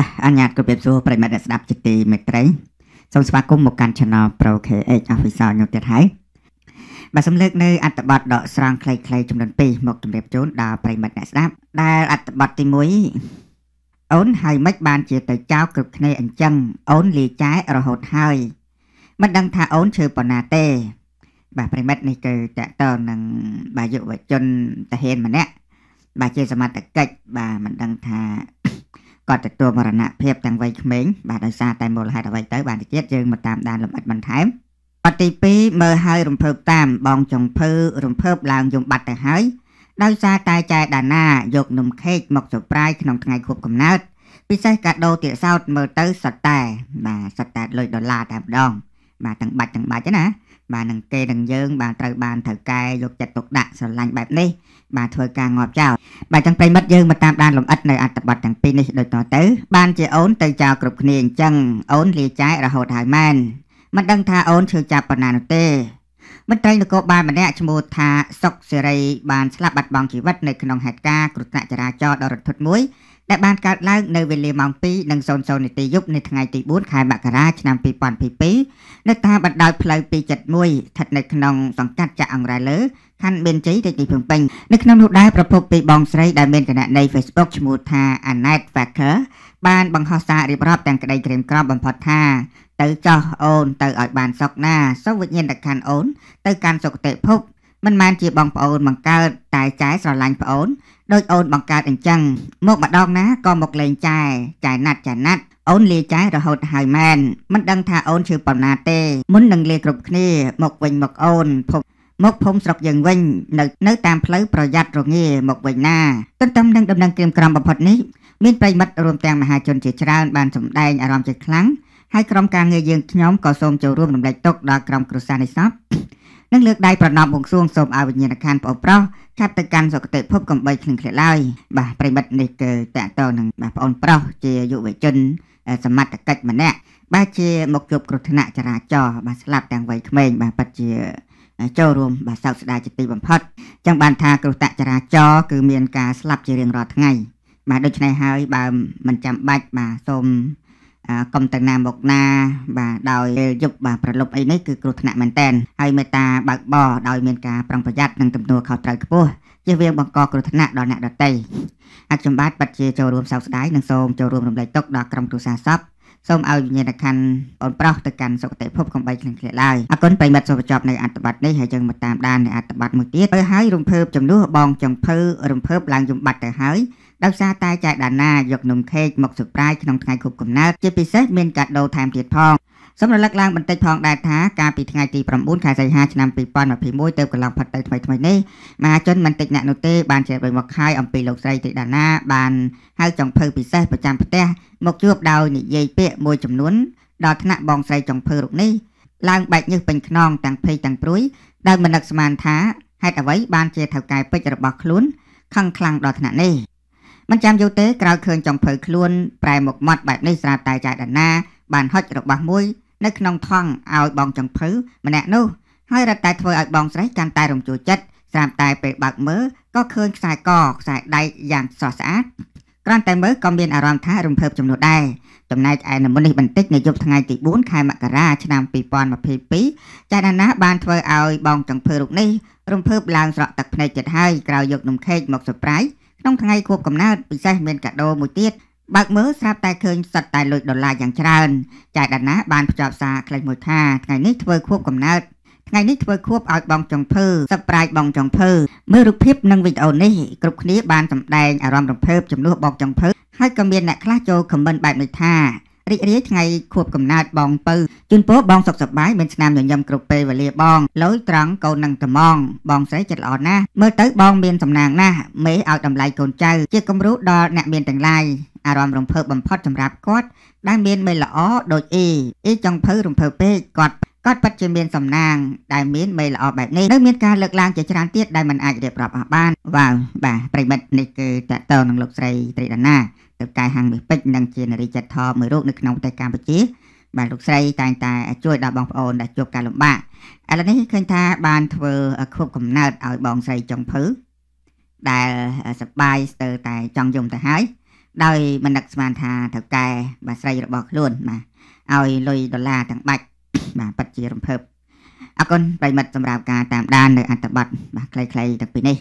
បាទអញ្ញាតគបៀបសួរប្រិមិត្តអ្នកស្ដាប់ជាទីមេត្រីសូមស្វាគមន៍មកកាន់ Channel Pro KH Official ខ្ញុំទៀតហើយបាទសំលើកនៅអត្ថបទដកស្រង់ខ្លីៗចំនួន2មកជម្រាបជូនដល់ប្រិមិត្តអ្នកស្ដាប់ដែលអត្ថបទទី1អូនហើយមិនបានជាទៅចោលគ្រប់គ្នាអញ្ចឹងអូនលាចែរហូតហើយមិនដឹងថាអូនឈើប៉ុណ្ណាទេបាទប្រិមិត្តនេះគឺតកតនឹងបាទយុវជនតាហានម្នាក់បាទជាសមត្ថកិច្ចបាទមិនដឹងថាគាត់ទទួលមរណភាពទាំងវ័យក្មេងបាទដោយសារតែមូលហេតុអ្វីទៅបានទៀតយើងមកតាមដានលម្អិតបន្ថែមបទទី2មើលហើយរំភើបតាមបងចង្ភើរំភើបឡើងយំបាត់ទៅហើយដោយសារតែចែដាណាយក នំខេកមកសប្រាយក្នុងថ្ងៃខួបកំណើតពិសេសកាដូទាសោតមើលទៅសតែបាទសតែលុយដុល្លារតែម្ដងបាទទាំងបាច់ទាំងបាច់ណាបាទនឹងគេនឹងយើងបាទត្រូវបានត្រូវកែយកចិត្តទុកដាក់ស្រឡាញ់បែបនេះបាទធ្វើការងាប់ចោលបាទចឹងប្រិមិត្តយើងមកតាមដានលំអិតនៅអត្ថបទទាំងពីរនេះដូចតទៅបានជាអូនទៅចោលគ្រប់គ្នាអញ្ចឹងអូនលាចាយរហូតហើយមែនមិនដឹងថាអូនឈឺចាប់ប៉ុណ្ណានោះទេមន្ត្រីនគរបាលម្នាក់ឈ្មោះថាសុកសេរីបានស្លាប់បាត់បង់ជីវិតនៅក្នុងហេតុការណ៍គ្រោះថ្នាក់ចរាចរណ៍ដ៏រន្ធត់មួយដែលបានកើតឡើងនៅវេលាម៉ោង2:00នាទីយប់នៅថ្ងៃទី4ខែមករាឆ្នាំ2022នៅតាមបណ្ដោយផ្លូវ271ស្ថិតនៅក្នុងសង្កាត់ចាក់អង្រែលើខណ្ឌមានជ័យរាជធានីភ្នំពេញនៅក្នុងនោះដែរប្រភពពីបងស្រីដែលមានគណនី Facebook ឈ្មោះថា Annette Facker បានបង្ហោះសាររៀបរាប់ទាំងក្តីក្រៀមក្រំបំផុតថាទៅចោះអូនទៅឲ្យបានសុខណាសូវវិញ្ញាណក្ខន្ធអូន ទៅកាន់សុគតិភពមិនមែនជាបងប្អូនបង្កើតតែចែស្រឡាញ់ប្អូនដូចអូនបង្កើតអញ្ចឹងមកម្ដងណាក៏មកលេងចែចែណាត់ចែណាត់អូនលាចែរហូតហើយមែនមិនដឹងថាអូនឈឺប៉ុណ្ណាទេមុននឹងលាគ្រប់គ្នាមកវិញមកអូនភពមកភូមិស្រុកយើងវិញនៅនៅតាមផ្លូវប្រយ័ត្នរងាមកវិញណាទន្ទឹមនឹងដំណឹងក្រៀមក្រំបំផុតនេះមានប្រិមិត្តរួមទាំងមហាជនជាច្រើនបានសម្ដែងអារម្មណ៍ជាខ្លាំងហើយក្រុមការងារយើងខ្ញុំក៏សូមចូលរួមរំលែកទុកដល់ក្រុមគ្រួសារនេះសពនិងលើកដៃប្រណម្យបួងសួងសូមឲ្យវិញ្ញាណក្ខន្ធប្អូនប្រុសឆាប់ទៅកាន់សុគតិភពកំបីឃ្លៀងឃ្លាតឡើយបាទប្រិមិត្តនេះគឺតាក់ទងនឹងបាទប្អូនប្រុសជាយុវជនសមត្ថកិច្ចម្នាក់បាទជាមកជួបគ្រោះថ្នាក់ចរាចរណ៍បាទស្លាប់ទាំងវ័យក្មេង បាទប៉ັດជា ចូលរួមបាទសោកស្ដាយជាទីបំផុតចឹងបានថាគ្រោះថ្នាក់ចរាចរណ៍គឺមានការស្លាប់ជារៀងរាល់ថ្ងៃបាទដូច្នេះហើយបើមិនចាំបាច់បាទសូមកុំទាំងណាមកណាបាទដោយយប់បាទប្រលប់អីនេះគឺគ្រោះថ្នាក់មែនតែនហើយមេត្តាបើកបរដោយមានការប្រុងប្រយ័ត្ននិងទំនួលខុសត្រូវខ្ពស់ជៀសវាងបង្កគ្រោះថ្នាក់ដល់អ្នកដទៃអាចសម្បត្តិបច្ចជាចូលរួមសោកស្ដាយនិងសូមចូលរួមរំលែកទុក្ខដល់ក្រុមគ្រួសារសពសូមឲ្យវិញ្ញាណក្ខន្ធបងប្រុសទៅកាន់សុគតិភពកំបីឃ្លៀងឃ្លាឡើយអគុណប្រិមិត្តសូមបញ្ចប់នៅអត្ថបទនេះហើយយើងមកតាមដាននៅអត្ថបទមួយទៀតទៅឲ្យរំភើបចំនួនបងចំភើរំភើបឡើងយំបាត់ទៅហើយដោយសារតែចៅដាណាយកនំខេកមកសុប្រាយក្នុងថ្ងៃខួបកំណើតជាពិសេសមានកាដូថែមទៀតផងសម្រាប់លឹកឡើងបន្តិចផងដែរថាកាលពីថ្ងៃទី9ខែសីហាឆ្នាំ2021ទៅកន្លងផុតទៅថ្មីថ្មីនេះមហាជនមិនតិចអ្នកនោះទេបានជ្រាបមកហើយអំពីលោកស្រីទីដាណាបានហៅចុងភៅពិសេសប្រចាំផ្ទះមកជួបដោយនិយាយពាក្យមួយចំនួនដល់ថ្នាក់បងស្រីចុងភៅរូបនេះឡើងបែកញើសពេញខ្នងទាំងភ័យទាំងព្រួយដែលមិននឹកស្មានថាហេតុអ្វីបានជាថៅកែពេជ្ររបស់ខ្លួនខឹងខ្លាំងដល់ថ្នាក់នេះមិនចាំយូរទេក្រោយឃើញចំភៅខ្លួនប្រែមកមាត់បែបនេះស្រាប់តែចៃដណាបានហុចរបស់មួយនៅក្នុងថង់ឲ្យបងចំភៅម្នាក់នោះហើយរត់តែធ្វើឲ្យបងស្រីកាន់តែរំជួលចិត្តស្រាប់តែពេលបើកមើលក៏ឃើញខ្សែកខ្សែដៃយ៉ាងស្រស់ស្អាតគ្រាន់តែមើលក៏មានអារម្មណ៍ថារំភើបចំនួនដែរចំណែកឯនមុននេះបន្តិចនៅយប់ថ្ងៃទី4ខែមករាឆ្នាំ2022ចៃដណាបានធ្វើឲ្យបងចង្ភើរូបនេះរំភើបឡើងស្រក់ទឹកភ្នែកចិត្តហើយក្រោយយកនំខេកមក surprise ក្នុងថ្ងៃខួបកំណើតពិសេសមានកាដូមួយទៀតបើកមើលស្រាប់តែឃើញសិតតែលុយដុល្លារយ៉ាងច្រើនចៅដាណាបានភ្ជាប់សារខ្លីមួយថាថ្ងៃនេះធ្វើខួបកំណើតថ្ងៃនេះធ្វើខួបឲ្យបងចុងភើសប្ប្រាយបងចុងភើមើលរូបភាពនិងវីដេអូនេះគ្រប់គ្នាបានសម្ដែងអារម្មណ៍រំភើបជំនួសបងចុងភើហើយក៏មានអ្នកខ្លះចូលខមមិនបែបនេះថារីករាយថ្ងៃខួបកំណើតបងពៅជូនពរបងសុខសប្បាយមានឆ្នាំញញឹមគ្រប់ពេលវេលាបងលយត្រង់កូននឹងត្មងបងស្រីចិត្តល្អណាស់មើលទៅបងមានសំណាងណាស់មេឲ្យតម្លៃកូនចៅជាគំរូដល់អ្នកមានទាំងឡាយអារម្មណ៍រំភើបបំផុតសម្រាប់គាត់ដែលមានមេល្អដូចអ៊ីអ៊ីចង់ភៅរំភើបពេកគាត់គាត់ពិតជាមានសំណាងដែលមានមេល្អបែបនេះនៅមានការលើកឡើងជាច្រើនទៀតដែលមិនអាចរៀបរាប់អស់បានវ៉ាវបាទប្រិមិត្តនេះគឺតកតនឹងលោកស្រីត្រីដាណាទៅកាយហាងមាសពេជ្រនិងជានារីចិត្តធមមួយរូបនៅក្នុងប្រទេសកម្ពុជា បាទលោកស្រីតែងតែជួយដល់បងប្អូនដែលជួបការលំបាកឥឡូវនេះឃើញថាបានធ្វើខូបកំណើតឲ្យបងស្រីចុងភៅដែលសប្បាយស្ទើរតែចង់យំទៅហើយដោយមិននឹកស្មានថាត្រូវកែបាទស្រីរបស់ខ្លួនបាទឲ្យលុយដុល្លារទាំងបាច់បាទពិតជារំភើបអរគុណប្រិមិត្តសម្រាប់ការតាមដាននៅអត្ថបទបាទខ្លីៗទាំងពីរនេះ